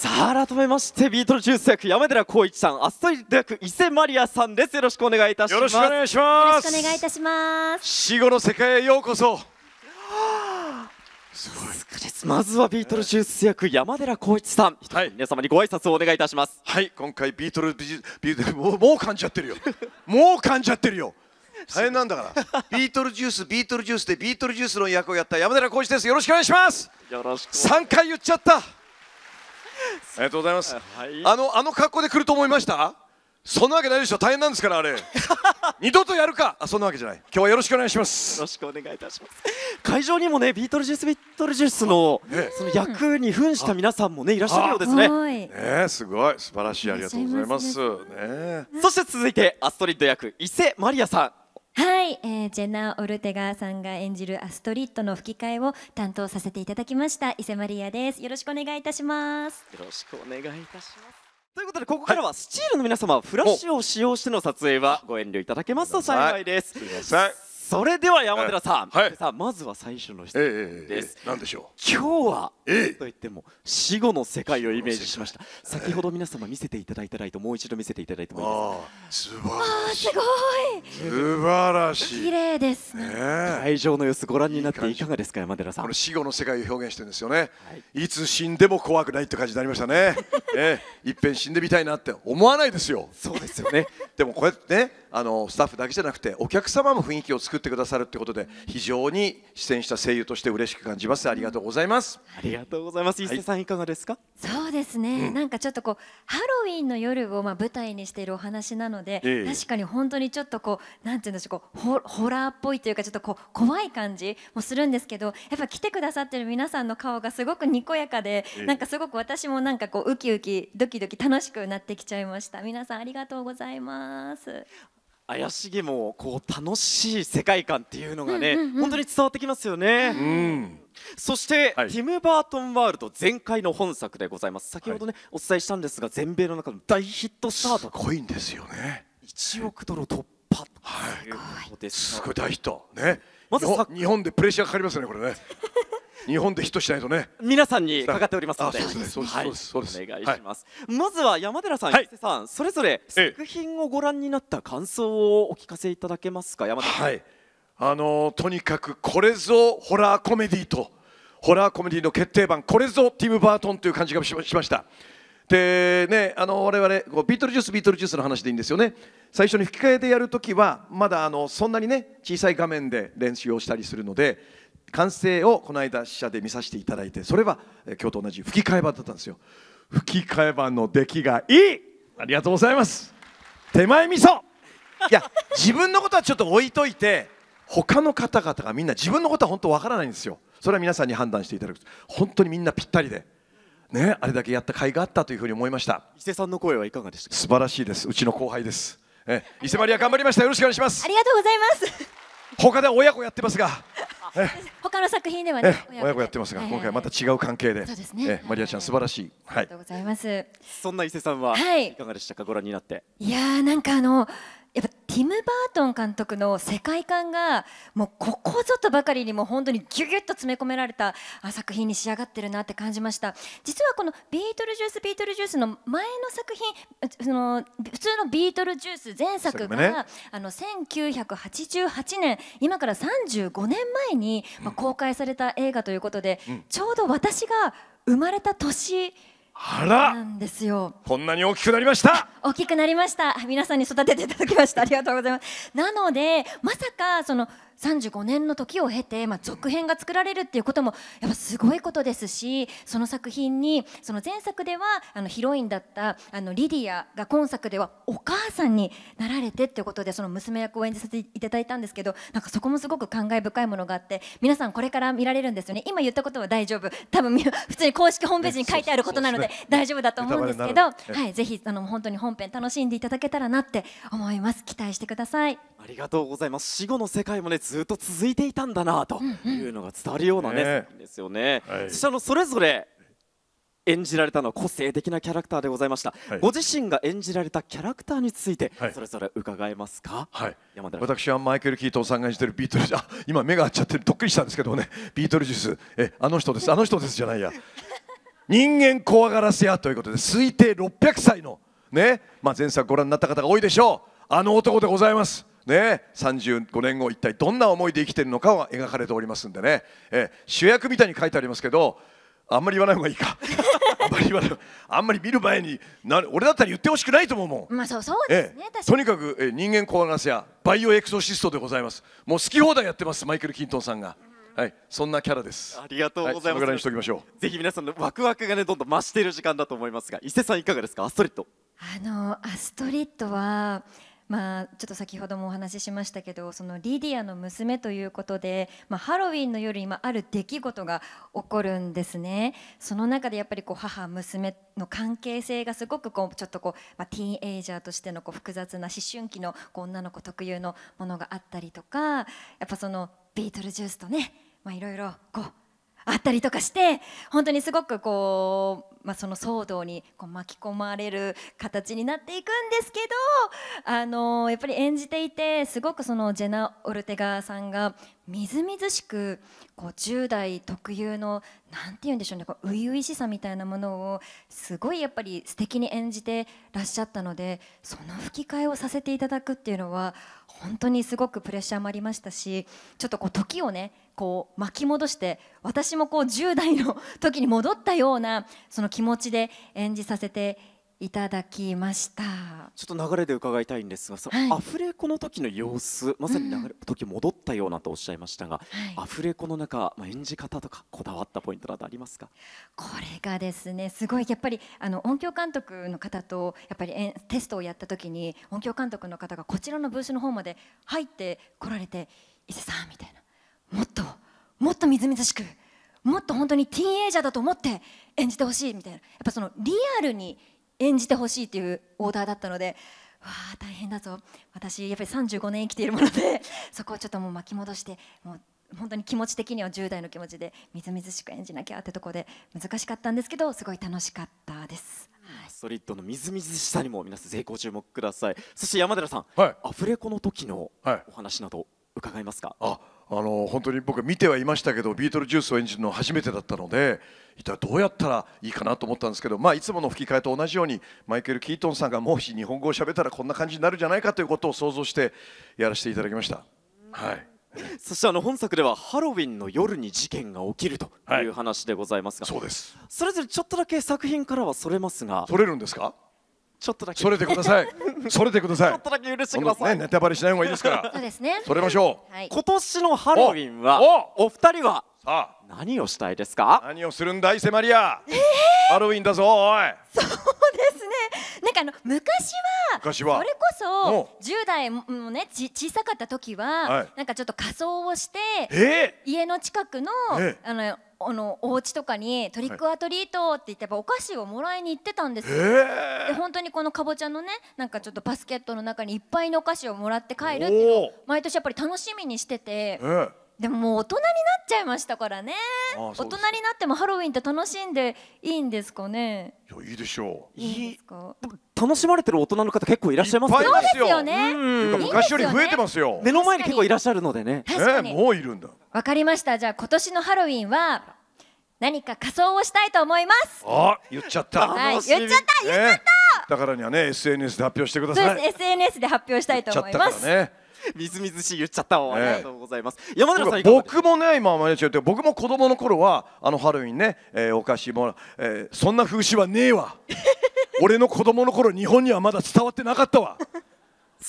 さあ改めましてビートルジュース役山寺宏一さんアストリッド役伊勢マリアさんですよろしくお願いいたしますよろしくお願いしますよろしくお願いいたします死後の世界へようこそすごいまずはビートルジュース役山寺宏一さん、はい、皆様にご挨拶をお願いいたしますはい今回ビートルビビートルもうもう噛んじゃってるよもう噛んじゃってるよ大変なんだからビートルジュースビートルジュースでビートルジュースの役をやった山寺宏一ですよろしくお願いしますよろしく3回言っちゃったありがとうございます、はい、あのあの格好で来ると思いましたそんなわけないでしょ大変なんですからあれ 二度とやるかあそんなわけじゃない今日はよろしくお願いしますよろしくお願いいたします会場にもねビートルジュースビートルジュースの、ね、その役に扮した皆さんもねいらっしゃるようですねねすごい素晴らしいありがとうございますね、ね、そして続いてアストリッド役伊勢マリアさんはい、えー、ジェナ・オルテガさんが演じるアストリッドの吹き替えを担当させていただきました伊勢マリアですよろしくお願いいたしますよろしくお願いいたしますということでここからはスチールの皆様、はい、フラッシュを使用しての撮影はご遠慮いただけますと幸いです、いそれでは山寺さん、はい、さあまずは最初の質問です、えええ、何でしょう今日は、ええと言っても死後の世界をイメージしました先ほど皆様見せていただいたライトもう一度見せていただいてもいいですかあすごい素晴らしい綺麗ですね会場の様子ご覧になっていかがですか山寺さんこの死後の世界を表現してるんですよね、はい、いつ死んでも怖くないって感じになりましたね、ええ、いっぺん死んでみたいなって思わないですよそうですよね でもこうやってねあのスタッフだけじゃなくてお客様も雰囲気を作ってくださるということで非常に出演した声優として嬉しく感じますありがとうございますありがとうございます、伊勢さんいかがですかそうですね、うん、なんかちょっとこうハロウィンの夜をまあ舞台にしているお話なので、ええ、確かに本当にちょっとこうなんていうんでしょうこうホラーっぽいというかちょっとこう怖い感じもするんですけどやっぱ来てくださってる皆さんの顔がすごくにこやかで、え、なんかすごく私もなんかこうウキウキドキドキ楽しくなってきちゃいました皆さんありがとうございます怪しげもこう楽しい世界観っていうのがね、本当に伝わってきますよね。うんそして、はい、ティム・バートン・ワールド全開の本作でございます先ほどね、はい、お伝えしたんですが全米の中の大ヒットスタートすごいんですよね1億ドル突破はい、すごい大ヒットねまず日本でプレッシャーかかりますよねこれね日本でヒットしないとね皆さんにかかっておりますのでそそううでですすお願いします、まずは山寺さん、はい、さんそれぞれ作品をご覧になった感想をお聞かせいただけますか山寺さん、はい、あのとにかくこれぞホラーコメディとホラーコメディの決定版これぞティム・バートンという感じがしましたでねあの我々こうビートルジュースビートルジュースの話でいいんですよね最初に吹き替えでやるときはまだあのそんなにね小さい画面で練習をしたりするので完成をこの間試写で見させていただいてそれは今日と同じ吹き替え版だったんですよ吹き替え版の出来がいいありがとうございます手前味噌いや自分のことはちょっと置いといて他の方々がみんな自分のことは本当わからないんですよそれは皆さんに判断していただく本当にみんなぴったりでねあれだけやった甲斐があったというふうに思いました伊勢さんの声はいかがでしたか素晴らしいですうちの後輩ですえ伊勢マリア頑張りましたよろしくお願いしますありがとうございます他で親子やってますが他の作品ではね親子やってますが、今回また違う関係でそうですねマリアちゃん素晴らしい、はい、ありがとうございますそんな伊勢さんは、い、かがでしたかご覧になっていやなんかあのティム・バートン監督の世界観がもうここぞとばかりにもう本当にギュギュッと詰め込められた作品に仕上がってるなって感じました実はこのビートルジュースビートルジュースの前の作品その普通のビートルジュース前作が、ね、あの1988年今から35年前に、公開された映画ということで、うん、ちょうど私が生まれた年あらなんですよこんなに大きくなりました大きくなりました皆さんに育てていただきましたありがとうございますなのでまさかその35年の時を経て、まあ、続編が作られるっていうこともやっぱすごいことですしその作品にその前作ではあのヒロインだったあのリディアが今作ではお母さんになられてっていうことでその娘役を演じさせていただいたんですけどなんかそこもすごく感慨深いものがあって皆さんこれから見られるんですよね今言ったことは大丈夫多分普通に公式ホームページに書いてあることなので大丈夫だと思うんですけど、はい、ぜひあの本当に本編楽しんでいただけたらなって思います期待してください。ありがとうございます死後の世界もねずっと続いていたんだなというのが伝わるようなね、ですよね、そしてあのそれぞれ演じられたのは個性的なキャラクターでございました、はい、ご自身が演じられたキャラクターについてそれぞれ伺えますか、はい、山田私はマイケル・キートンさんが演じてるビートルジュあ今目が合っちゃってるとっくりしたんですけどね ビートルジュースえあの人ですあの人ですじゃないや人間怖がらせ屋ということで推定600歳のね、まあ、前作ご覧になった方が多いでしょうあの男でございますね、35年後一体どんな思いで生きてるのかは描かれておりますんでね、え主役みたいに書いてありますけどあんまり言わない方がいいか あんまり言わないあんまり見る前にな俺だったら言ってほしくないと思うもん、まあ、そうそうですね、えとにかく、え人間コアナスやバイオエクソシストでございますもう好き放題やってますマイケル・キントンさんが。はい、そんなキャラです。ありがとうございます。はい、ぜひ皆さんのワクワクがねどんどん増している時間だと思いますが、伊勢さんいかがですか？アストリッド。あのアストリッドはまあ、ちょっと先ほどもお話ししましたけどそのリディアの娘ということで、まあ、ハロウィンの夜にある出来事が起こるんですねその中でやっぱりこう母娘の関係性がすごくこうちょっとこう、まあ、ティーンエイジャーとしてのこう複雑な思春期のこう女の子特有のものがあったりとかやっぱそのビートルジュースとねいろいろこうあったりとかして本当にすごくこう、まあ、その騒動にこう巻き込まれる形になっていくんですけどあのやっぱり演じていてすごくそのジェナ・オルテガさんがみずみずしくこう10代特有の何て言うんでしょうね初々しさみたいなものをすごいやっぱり素敵に演じてらっしゃったのでその吹き替えをさせていただくっていうのは本当にすごくプレッシャーもありましたしちょっとこう時をねこう巻き戻して私もこう10代の時に戻ったようなその気持ちで演じさせていただきましたちょっと流れで伺いたいんですが、はい、アフレコの時の様子まさに流れ時戻ったようなとおっしゃいましたが、アフレコの中、まあ、演じ方とかこだわったポイントなどありますかこれがですねすごいやっぱりあの音響監督の方とやっぱりテストをやった時に音響監督の方がこちらのブースの方まで入ってこられて「伊勢さん」みたいな。もっともっとみずみずしくもっと本当にティーンエイジャーだと思って演じてほしいみたいなやっぱそのリアルに演じてほしいっていうオーダーだったのでわあ大変だぞ私やっぱり35年生きているもので そこをちょっともう巻き戻してもう本当に気持ち的には10代の気持ちでみずみずしく演じなきゃってとこで難しかったんですけどすごい楽しかったです。トリッドのみずみずしさにも皆さんぜひご注目くださいそして山寺さん、はい、アフレコの時のお話など伺いますか、はいあの本当に僕は見てはいましたけどビートルジュースを演じるの初めてだったので一体どうやったらいいかなと思ったんですけど、まあ、いつもの吹き替えと同じようにマイケル・キートンさんがもし日本語を喋ったらこんな感じになるんじゃないかということを想像してやらせていただきました。はい、そしてあの本作ではハロウィンの夜に事件が起きるという話でございますが、はい、そうですそれぞれちょっとだけ作品からはそれますがそれるんですかちょっとだけそれてください それてくださいちょっとだけ許してください、ね、ネタバレしない方がいいですからそうですねそれましょう、はい、今年のハロウィンはお二人はさあ何をしたいですか何をするんだいセマリア、ハロウィンだぞおいそうですねなんかあの昔は昔はそれこそ十代もねち小さかった時は、はい、なんかちょっと仮装をして、えー、家の近くの、えー、あのあのお家とかにトリックアトリートって言ってやっぱお菓子をもらいに行ってたんですよ、えー、で本当にこのかぼちゃのねなんかちょっとバスケットの中にいっぱいのお菓子をもらって帰るっていうのを毎年やっぱり楽しみにしてて、えー、でももう大人になっちゃいましたからね大人になってもハロウィンって楽しんでいいんですかねいやいいでしょういいですか楽しまれてる大人の方結構いらっしゃいますよね。そうですよね。昔より増えてますよ。目の前に結構いらっしゃるのでね。えー、もういるんだ。わかりました。じゃあ今年のハロウィンは何か仮装をしたいと思いますあ言っちゃった、はい、言っちゃった、言っちゃっただからにはね SNS で発表してください SNS で発表したいと思いますみずみずしい言っちゃったありがとうございます。山寺さん僕もね今毎日言って僕も子供の頃はあのハロウィンね、えー、お菓子も、えー、そんな風習はねえわ。俺の子供の頃日本にはまだ伝わってなかったわ。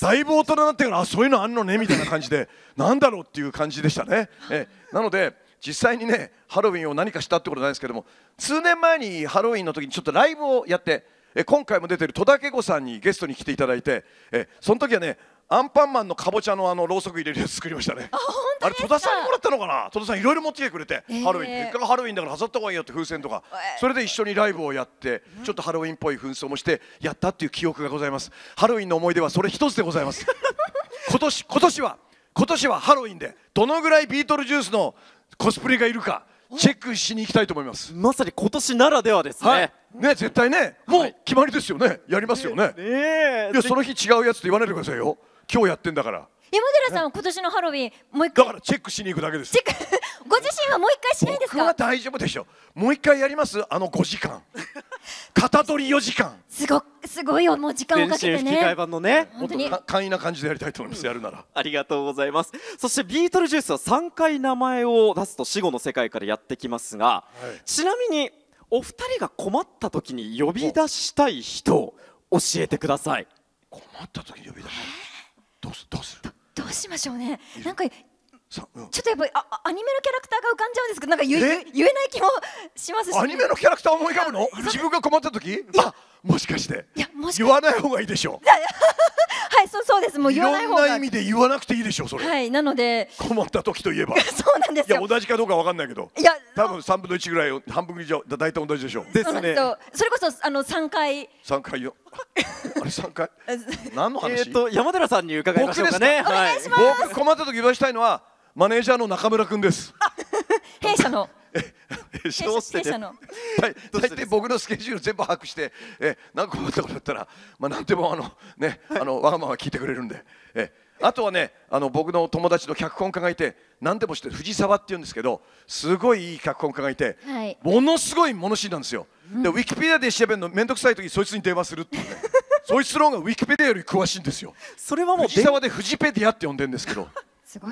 だいぶ大人になってからあそういうのあんのねみたいな感じでなんだろうっていう感じでしたね。えー、なので。実際にねハロウィンを何かしたってことないですけども数年前にハロウィンの時にちょっとライブをやってえ今回も出てる戸田恵子さんにゲストに来ていただいてえその時はねアンパンマンのかぼちゃのあのろうそく入れるやつ作りましたねあれ戸田さんにもらったのかな戸田さんいろいろ持ってきてくれて、えー、ハロウィン結果がハロウィンだから飾った方がいいよって風船とか、えー、それで一緒にライブをやって、ちょっとハロウィンっぽい紛争もしてやったっていう記憶がございますハロウィンの思い出はそれ一つでございます今年今年は今年はハロウィンでどのぐらいビートルジュースのコスプレがいるかチェックしに行きたいと思いますまさに今年ならではですね、はい、ね絶対ねもう決まりですよね、やりますよねねいやその日違うやつと言わないでくださいよ今日やってんだから山寺さん、は今年のハロウィンもう一回だからチェックしに行くだけですチェックご自身はもう一回しないですか僕は大丈夫でしょうもう一回やりますあの5時間 片取り4時間すごすごいよもう時間をかけてね吹き替え版のね本当に簡易な感じでやりたいと思います、うん、やるならありがとうございますそしてビートルジュースは3回名前を出すと死後の世界からやってきますが、はい、ちなみにお二人が困った時に呼び出したい人を教えてください困った時に呼び出したい、どうすどうするどうしましょうねなんかちょっとやっぱりあアニメのキャラクターが浮かんじゃうんですけどなんか言え言えない気もしますし、アニメのキャラクターを思い浮かぶの自分が困った時あもしかして言わない方がいいでしょう はいそうそうですもう言わない方がいろんな意味で言わなくていいでしょうそれはいなので困った時といえば そうなんですいや同じかどうかわかんないけどいや多分三分の一ぐらい半分以上だ大体同じでしょうですねそれこそあの三回三回よ あれ三回何の話えっと山寺さんに伺いましょうかねか、はい、お願いします僕困った時言わしたいのはマネージャーの中村君です。弊社の弊社の大体僕のスケジュール全部把握してえ何か困ったことあったら、まあ、何でもあの、ね、あのわがまま聞いてくれるんでえあとはねあの僕の友達の脚本家がいて何でもして藤沢っていうんですけどすごいいい脚本家がいて、はい、ものすごい物知りなんですよ。でウィキペディアで調べるの面倒くさい時そいつに電話するっていうね そいつの方がウィキペディアより詳しいんですよ。それはもう藤沢でフジペディアって呼んでるんですけど。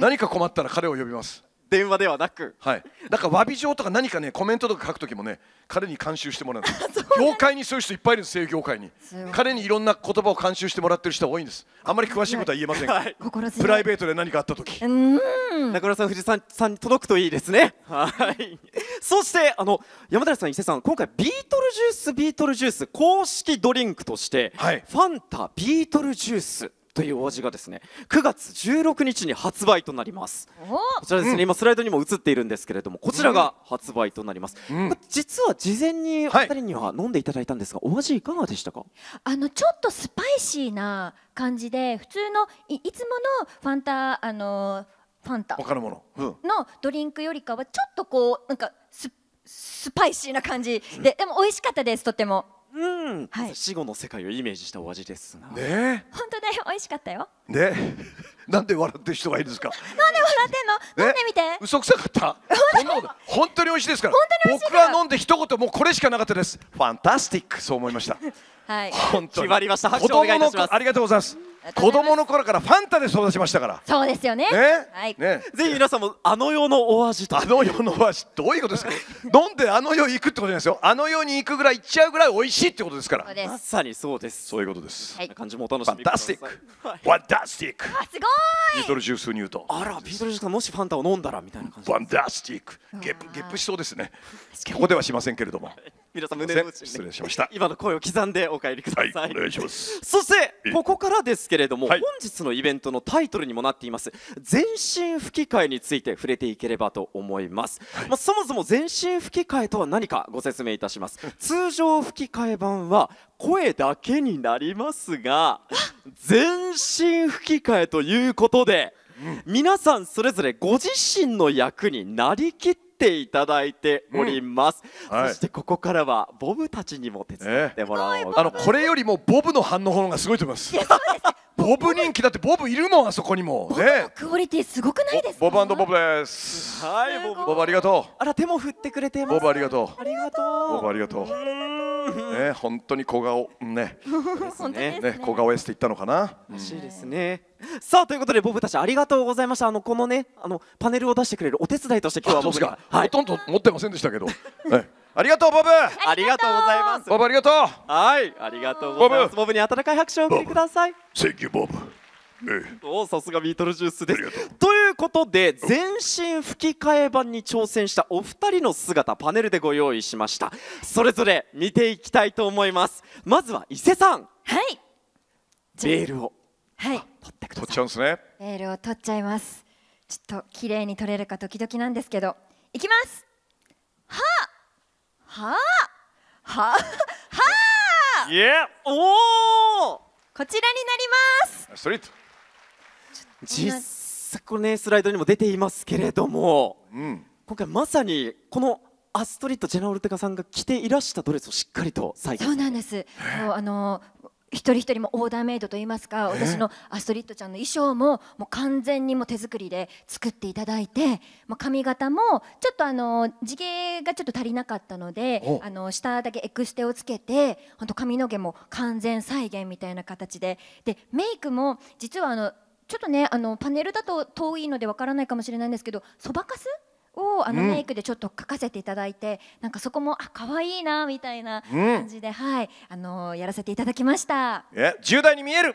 何か困ったら彼を呼びます電話ではなくはいだから詫び状とか何かねコメントとか書く時もね彼に監修してもらう 業界にそういう人いっぱいいるんです声優業界に彼にいろんな言葉を監修してもらってる人多いんですあんまり詳しいことは言えません、はい、プライベートで何かあった時中村さん藤さんさんに届くといいですねはいそしてあの山寺さん伊勢さん今回ビートルジュースビートルジュース公式ドリンクとして、はい、ファンタビートルジュースというお味がですね9月16日に発売となりますこちらですね、うん、今スライドにも映っているんですけれどもこちらが発売となります、うん、実は事前にお二人には飲んでいただいたんですが、はい、お味いかがでしたかあのちょっとスパイシーな感じで普通のいつものファンタあのファンタ他のもの、うん、のドリンクよりかはちょっとこうなんかスパイシーな感じで、でも美味しかったですとてもうんはい死後の世界をイメージしたお味ですがね本当だよ美味しかったよね なんで笑ってる人がいるんですかなんで笑ってんの、ね飲んでみて嘘くさかった本当に美味しいですから本当に美味しい僕は飲んで一言もうこれしかなかったですファンタスティックそう思いました はい本当決まりました拍手お願いいたしますありがとうございます子供の頃からファンタで育ちましたからそうですよねね,、はい、ねぜひ皆さんもあの世のお味とあの世のお味どういうことですか 飲んであの世行くってことじゃないですよあの世に行くぐらい行っちゃうぐらい美味しいってことですからまさにそうですそういうことです、はい、感じもお楽しみくださいファンタスティック、はい、ファンタスティックすごいビートルジュースに言うとあらビートルジュースがもしファンタを飲んだらみたいな感じファンタスティックゲップゲップしそうですねここではしませんけれども皆さん胸の内に、失礼しました今の声を刻んでお帰りください、お願いしますそしてここからですけれども、本日のイベントのタイトルにもなっています全身吹き替えについて触れていければと思います、まあ、そもそも全身吹き替えとは何かご説明いたします通常吹き替え版は声だけになりますが全身吹き替えということで皆さんそれぞれご自身の役になりきってていただいております、うん、そしてここからはボブたちにも手伝ってもらおう、えー、あのこれよりもボブの反応の方がすごいと思いますボブ人気だってボブいるもんあそこにもねクオリティすごくないですかボブボブですはいボブボブありがとうあら手も振ってくれてボブありがとうありがとうボブありがとうね本当に小顔ね ねね小顔エステ行ったのかならしいですね、さあということでボブたちありがとうございましたあのこのねあのパネルを出してくれるお手伝いとして今日は僕が、はい、ほとんど持ってませんでしたけど、は いありがとうボブありがとうございますボブありがとうはいありがとうございますボブに温かい拍手を送りください Thank ボブおさすがビートルジュースですということで全身吹き替え版に挑戦したお二人の姿パネルでご用意しましたそれぞれ見ていきたいと思いますまずは伊勢さんはいベールをはい取ってください取っちゃうんですねベールを取っちゃいますちょっと綺麗に取れるかドキドキなんですけどいきますはあはあはあはあいやおおこちらになりますストリート実昨ねスライドにも出ていますけれども、うん、今回まさにこのアストリットジェナオルテカさんが着ていらしたドレスをしっかりと再現そうなんですあの一人一人もオーダーメイドといいますか私のアストリッドちゃんの衣装ももう完全にも手作りで作っていただいてもう髪型もちょっとあの地毛がちょっと足りなかったのであの下だけエクステをつけて本当髪の毛も完全再現みたいな形ででメイクも実はあのちょっとねあのパネルだと遠いのでわからないかもしれないんですけどそばかすあのメイクでちょっと描かせていただいて、うん、なんかそこもあ可愛いなみたいな感じで、うん、はいあのやらせていただきましたえ10代に見える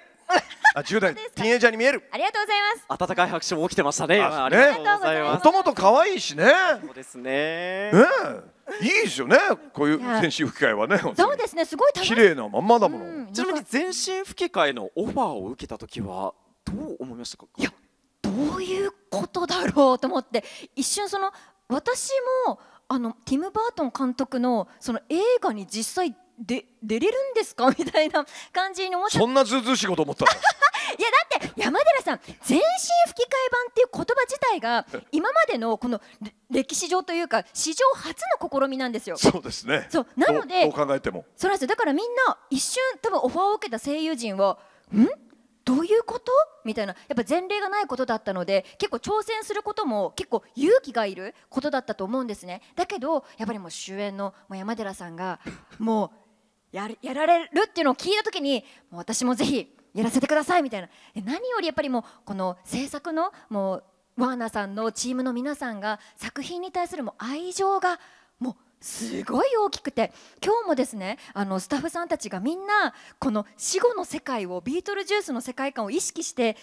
あ10代 ティーンエイジャーに見えるありがとうございます温かい拍手も起きてましたねありがとうございますもともと可愛いしねそうですねねいいですよね、こういう全身吹き替えはね。そうですね、すごい楽しい。綺麗なまんまだもの、ちなみに全身吹き替えのオファーを受けた時はどう思いましたか。いや、どういうことだろうと思って、一瞬その私もあのティム・バートン監督のその映画に実際で出れるんですか みたいな感じに思っちゃそんなずうずうしいこと思った いやだって山寺さん全身吹き替え版っていう言葉自体が 今までのこの歴史上というか史上初の試みなんですよ。そうですねそうなのでそうなんですだからみんな一瞬多分オファーを受けた声優陣はんどういうことみたいなやっぱ前例がないことだったので結構挑戦することも結構勇気がいることだったと思うんですねだけどやっぱりもう主演の山寺さんがもうやられるっていうのを聞いた時にもう私もぜひやらせてくださいみたいな何よりやっぱりもうこの制作のもうワーナさんのチームの皆さんが作品に対するも愛情がもうすごい大きくて今日もですねあのスタッフさんたちがみんなこの死後の世界をビートルジュースの世界観を意識して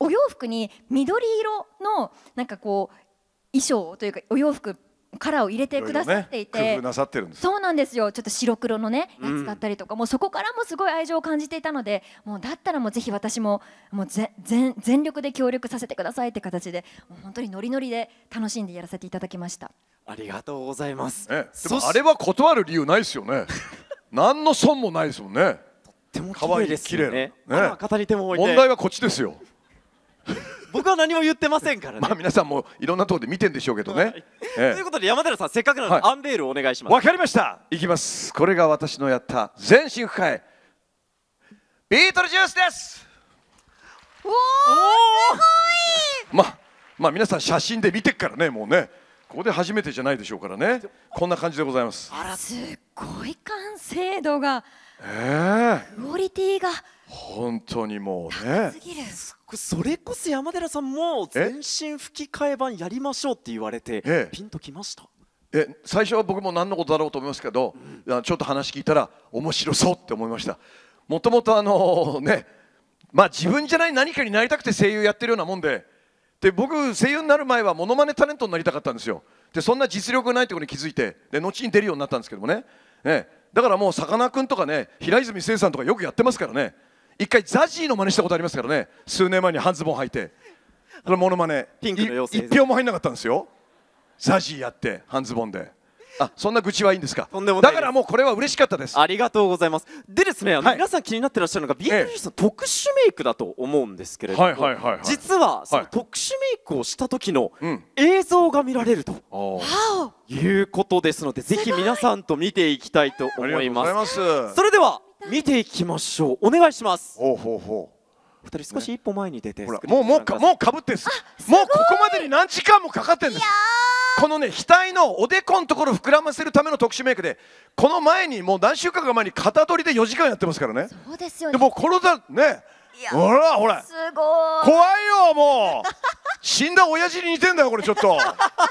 お洋服に緑色のなんかこう衣装というかお洋服カラーを入れてくださっていて、ね、なさってるんですそうなんですよちょっと白黒のねやつだったりとか、うん、もうそこからもすごい愛情を感じていたのでもうだったらもうぜひ私ももうぜ全全力で協力させてくださいって形でもう本当にノリノリで楽しんでやらせていただきました。ありがとうございますでもあれは断る理由ないですよね 何の損もないですもんねとっても綺麗ですよねね語り手もい問題はこっちですよ僕は何も言ってませんからね まあ皆さんもいろんなところで見てんでしょうけどね、はいええということで山寺さんせっかくなので、アンベールをお願いしますわかりましたいきますこれが私のやった全身深いビートルジュースですおおすごいまあまあ皆さん写真で見てっからねもうねここで初めてじゃないでしょうからねこんな感じでございますすっごい完成度がええクオリティが本当にもうねすぎるそれこそ山寺さんも全身吹き替え版やりましょうって言われてピンときましたえ最初は僕も何のことだろうと思いますけど、うん、ちょっと話聞いたら面白そうって思いましたもともとあのねまあ自分じゃない何かになりたくて声優やってるようなもんでで僕声優になる前はものまねタレントになりたかったんですよでそんな実力がないところに気づいてで後に出るようになったんですけどもねねだからもうさかなクンとかね平泉成さんとかよくやってますからね一回ザジーの真似したことありますからね数年前に半ズボン履いてそのものまね。1一票も入んなかったんですよザジーやって半ズボンであそんな愚痴はいいんですかとんでもないだからもうこれは嬉しかったですありがとうございますでですね、はい、皆さん気になってらっしゃるのがビートルジュースの特殊メイクだと思うんですけれども、はいはい実はその特殊メイクをした時の映像が見られると、うん、いうことですのでぜひ皆さんと見ていきたいと思いますそれでは見ていきましょうお願いしますほうほうほう二人少し一歩前に出て、ね、もうもうかもうかぶってんすもうここまでに何時間もかかってんですいやーこのね額のおでこのところ膨らませるための特殊メイクでこの前にもう何週間か前に型取りで4時間やってますからねそうですよねでもこのだねほらほらすごい怖いよもう死んだ親父に似てんだよこれちょっと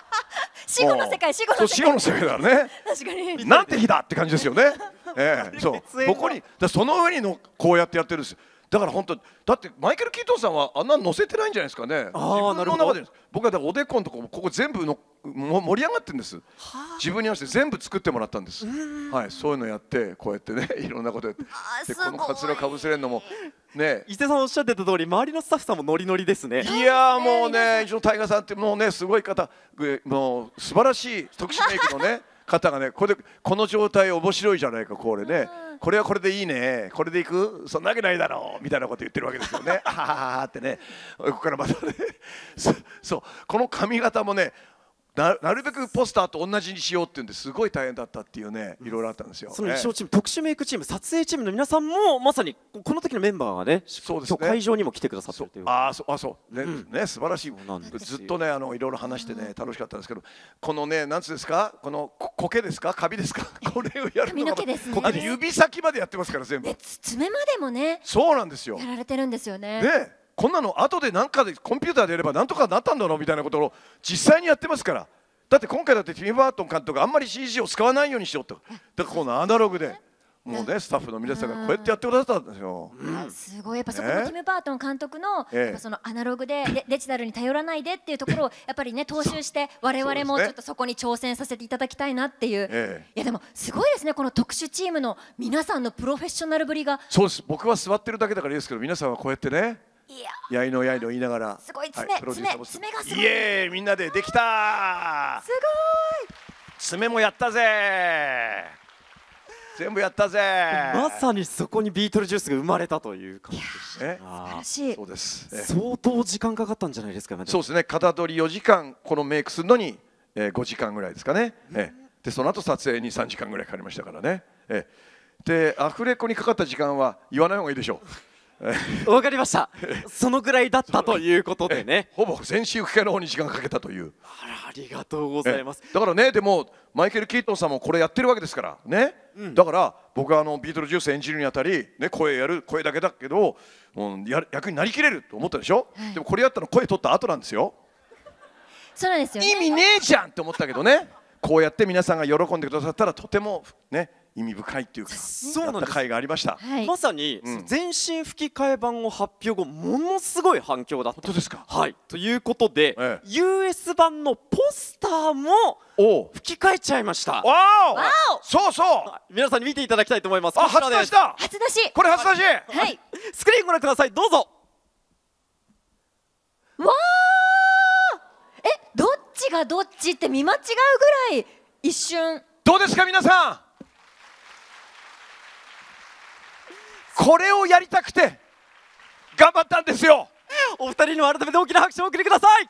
死後の世界死後の世界死後の世界だね確かになんて日だって感じですよねええそう ここにだその上にのこうやってやってるんですよだから本当だってマイケル・キートンさんはあんなのせてないんじゃないですかねあ自分の中で僕はだからおでこのとこここ全部のも盛り上がってるんです、自分に合わせて全部作ってもらったんです、はい、そういうのやってこうやってね いろんなことやってでこのカツラかぶせれるのもね伊勢さんおっしゃってた通り周りのスタッフさんもノリノリですねいやもうね一応大河さんってもうねすごい方もう素晴らしい特殊メイクのね方がねこれこの状態面白いじゃないかこれね、これはこれでいいねこれでいくそんなわけないだろうみたいなこと言ってるわけですよねあはははってねここからまたねそうこの髪型もねなるべくポスターと同じにしようっていうんですごい大変だったっていうねいろいろあったんですよ、その衣装チーム、特殊メイクチーム撮影チームの皆さんもまさにこの時のメンバーがねそうですね会場にも来てくださってるというあそうあそうね,、うん、ね素晴らしいずっとねあのいろいろ話してね楽しかったんですけどこのねなんつですかこのこけですかカビですか これをやるのがの指先までやってますから全部爪までもねそうなんですよやられてるんですよねねこんなの後で何かでコンピューターでやればなんとかなったんだろうみたいなことを実際にやってますからだって今回だってティム・バートン監督あんまり CG を使わないようにしようとだからこのアナログで。もうね、スタッフの皆さんがこうやってやってくださったんですよ。うん、すごい、やっぱそこのティム・バートン監督の、そのアナログでデ、デジタルに頼らないでっていうところを、やっぱりね、踏襲して、我々もちょっとそこに挑戦させていただきたいなっていう。え、いや、でも、すごいですね、この特殊チームの皆さんのプロフェッショナルぶりが。そうです、僕は座ってるだけだからいいですけど、皆さんはこうやってね。やいのやいの言いながらすごい爪、はい、爪がすごいイエーみんなでできたすごい爪もやったぜ全部やったぜまさにそこにビートルジュースが生まれたという感じですねそうです相当時間かかったんじゃないですかそうですね型取り4時間このメイクするのに、えー、5時間ぐらいですかね、えー、でその後撮影に3時間ぐらいかかりましたからね、えー、でアフレコにかかった時間は言わない方がいいでしょう わかりましたそのぐらいだったということでね ほぼ全身浮き替えの方に時間かけたというあらありがとうございますだからねでもマイケル・キートンさんもこれやってるわけですからね、うん、だから僕はあのビートルジュース演じるにあたり、ね、声やる声だけだけど、うん、や役になりきれると思ったでしょ、はい、でもこれやったの声取った後なんですよそうですよ、ね、意味ねえじゃんって思ったけどねこうやって皆さんが喜んでくださったらとてもね意味深いっていうかそうなんでがありました、はい、まさに、うん、全身吹き替え版を発表後ものすごい反響だった本ですか、はい、ということで、ええ、US 版のポスターも吹き替えちゃいましたそうそう皆さんに見ていただきたいと思いますあ初出しだ初出しこれ初出し、はい、スクリーンご覧くださいどうぞわーえどっちがどっちって見間違うぐらい一瞬どうですか皆さんこれをやりたくて頑張ったんですよお二人の改めて大きな拍手をお送りください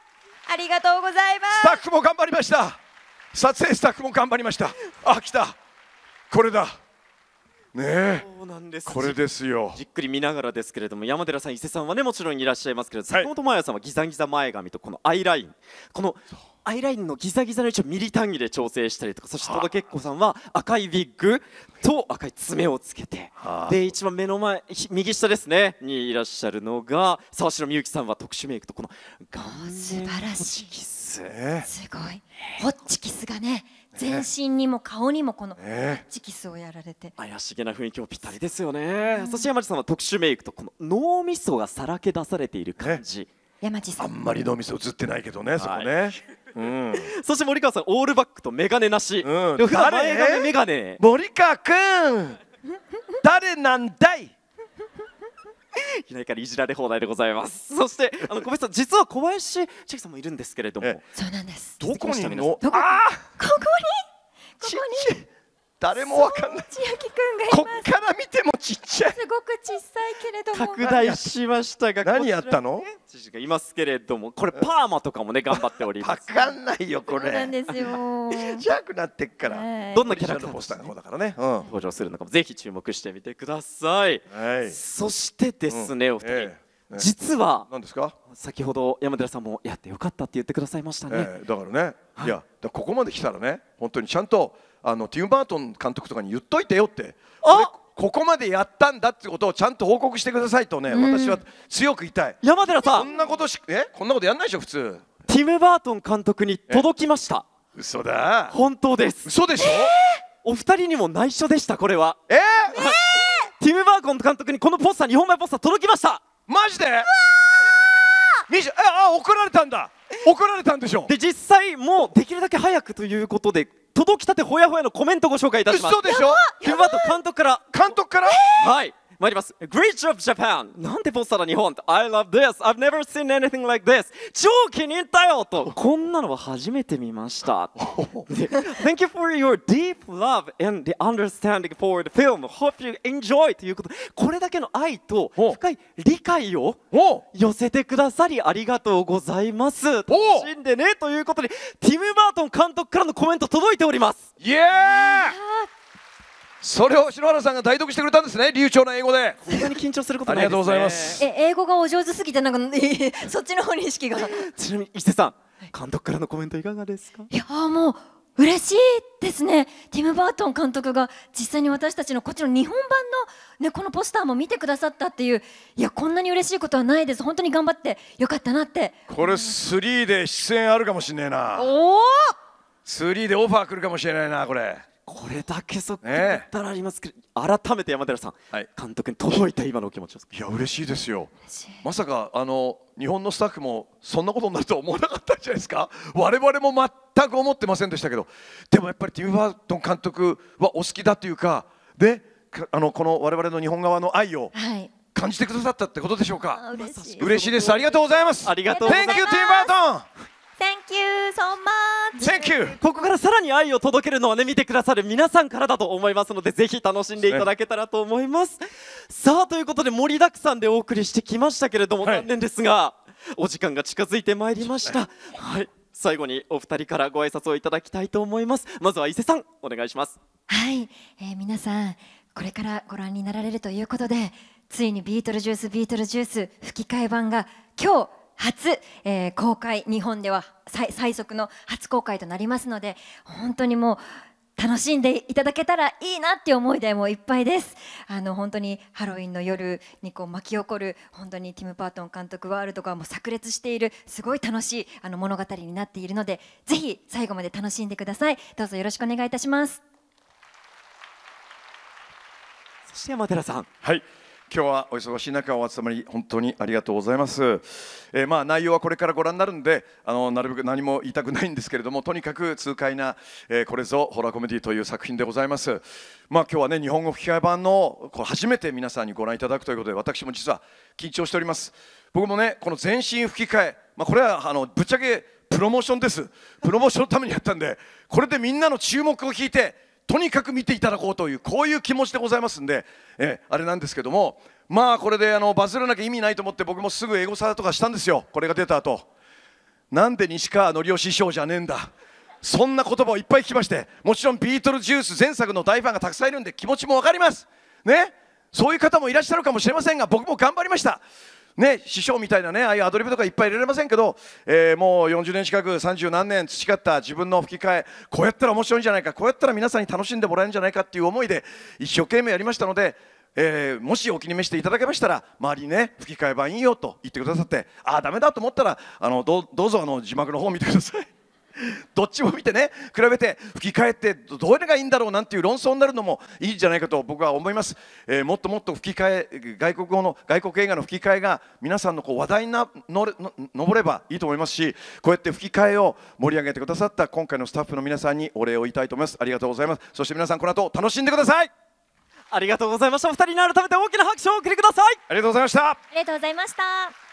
ありがとうございますスタッフも頑張りました撮影スタッフも頑張りましたあ来たこれだねそうなんですこれですよじっくり見ながらですけれども山寺さん伊勢さんはねもちろんいらっしゃいますけれど、は坂本真綾さんはギザギザ前髪とこのアイラインこのアイラインのギザギザの位置をミリ単位で調整したりとかそして戸田結子さんは赤いウィッグと赤い爪をつけてで一番目の前右下ですねにいらっしゃるのが沢城みゆきさんは特殊メイクとこの顔面ホチキスすごいホッチキスがね全身にも顔にもこのチキスをやられて、怪しげな雰囲気もぴったりですよね、うん、そして山地さんは特殊メイクとこの脳みそがさらけ出されている感じ、山地さんあんまり脳みそ映ってないけどね、そこねそして森川さんオールバックと眼鏡なし、うん、前メガネ森川君、誰なんだい左からいじられ放題でございます。そしてあの小林さん実は小林千秋さんもいるんですけれども、そうなんです。どこにいるの？ああここにここに誰もわかんない千秋くんがこっから見てもちっちゃいすごく小さいけれども拡大しましたが何やったの知事がいますけれどもこれパーマとかもね頑張っておりますわかんないよこれなんですよちくなってっから、はい、どんなキャラクターのポスターの方だからね、うん、登場するのかもぜひ注目してみてください、はい、そしてですね、うん、お二人、えー実は先ほど山寺さんもやってよかったって言ってくださいましたね、えー、だからね、はい、いやここまで来たらね本当にちゃんとあのティム・バートン監督とかに言っといてよってここまでやったんだってことをちゃんと報告してくださいとね、私は強く言いたい山寺さんこんなことしえこんなことやんないでしょ普通ティム・バートン監督に届きました嘘だ本当です嘘でしょ、えー、お二人にも内緒でしたこれはえー、えー、ティム・バートン監督にこのポスター日本版ポスター届きましたマジでミシああ怒られたんだ怒られたんでしょで実際もうできるだけ早くということで届きたてほやほやのコメントご紹介いたします嘘でしょヒムバット監督から監督から、はい参ります Great job Japan なんでポスターだ日本 I love this I've never seen anything like this 超気に入ったよとこんなのは初めて見ました Thank you for your deep love and the understanding for the film Hope you enjoy ということこれだけの愛と深い理解を寄せてくださりありがとうございます楽しんでねということでティム・バートン監督からのコメント届いておりますイエーそれを篠原さんが代読してくれたんですね流暢な英語で本当に緊張すること、ね、ありがとうございますえ英語がお上手すぎてなんか、そっちの方に意識が ちなみに伊勢さん監督からのコメントいかがですかいやもう嬉しいですねティム・バートン監督が実際に私たちのこっちの日本版の、ね、このポスターも見てくださったっていういやこんなに嬉しいことはないです本当に頑張ってよかったなってこれーで出演あるかもしれないなおお3でオファー来るかもしれないなこれこれだけそっくりたらありますけど、ね、改めて山寺さん、はい、監督に届いた今のお気持ちですいや嬉しいですよまさかあの日本のスタッフもそんなことになるとは思わなかったんじゃないですか我々も全く思ってませんでしたけどでもやっぱりティム・バートン監督はお好きだというかであのこの我々の日本側の愛を、はい感じてくださったってことでしょうか嬉しいですありがとうございますありがとうございます Thank you ティム・バートン you so much ここからさらに愛を届けるのはね見てくださる皆さんからだと思いますのでぜひ楽しんでいただけたらと思います、ね、さあということで盛りだくさんでお送りしてきましたけれども、残念ですがお時間が近づいてまいりました、はい最後にお二人からご挨拶をいただきたいと思いますまずは伊勢さんお願いしますはい、えー、皆さんこれからご覧になられるということでついにビートルジュースビートルジュース吹き替え版が今日初、えー、公開日本では最速の初公開となりますので本当にもう楽しんでいただけたらいいなっていう思いでもういっぱいですあの本当にハロウィンの夜にこう巻き起こる本当にティム・パートン監督ワールドがもう炸裂しているすごい楽しいあの物語になっているのでぜひ最後まで楽しんでくださいどうぞよろしくお願いいたしますそして山寺さんはい今日はお忙しい中お集まり本当にありがとうございます、えー、まあ内容はこれからご覧になるんであのなるべく何も言いたくないんですけれどもとにかく痛快な、えー、これぞホラーコメディという作品でございますまあ今日はね日本語吹き替え版のこれ初めて皆さんにご覧いただくということで私も実は緊張しております僕もねこの全身吹き替えまあこれはあのぶっちゃけプロモーションですプロモーションのためにやったんでこれでみんなの注目を引いてとにかく見ていただこうというこういう気持ちでございますんで、えあれなんですけどもまあこれであのバズらなきゃ意味ないと思って僕もすぐエゴサとかしたんですよこれが出た後なんで西川のりお師匠じゃねえんだそんな言葉をいっぱい聞きましてもちろんビートルジュース前作の大ファンがたくさんいるんで気持ちも分かりますねそういう方もいらっしゃるかもしれませんが僕も頑張りましたね、師匠みたいなねああいうアドリブとかいっぱい入れられませんけど、えー、もう40年近く30何年培った自分の吹き替えこうやったら面白いんじゃないかこうやったら皆さんに楽しんでもらえるんじゃないかっていう思いで一生懸命やりましたので、えー、もしお気に召していただけましたら周りにね吹き替え版いいよと言ってくださってああだめだと思ったらあのどうぞあの字幕の方を見てください。どっちも見てね比べて吹き替えってどうれがいいんだろうなんていう論争になるのもいいんじゃないかと僕は思います、えー、もっともっと吹き替え外国語の外国映画の吹き替えが皆さんのこう話題になの上ればいいと思いますしこうやって吹き替えを盛り上げてくださった今回のスタッフの皆さんにお礼を言いたいと思いますありがとうございますそして皆さんこの後楽しんでくださいありがとうございましたお二人に改めて大きな拍手をお送りくださいありがとうございましたありがとうございました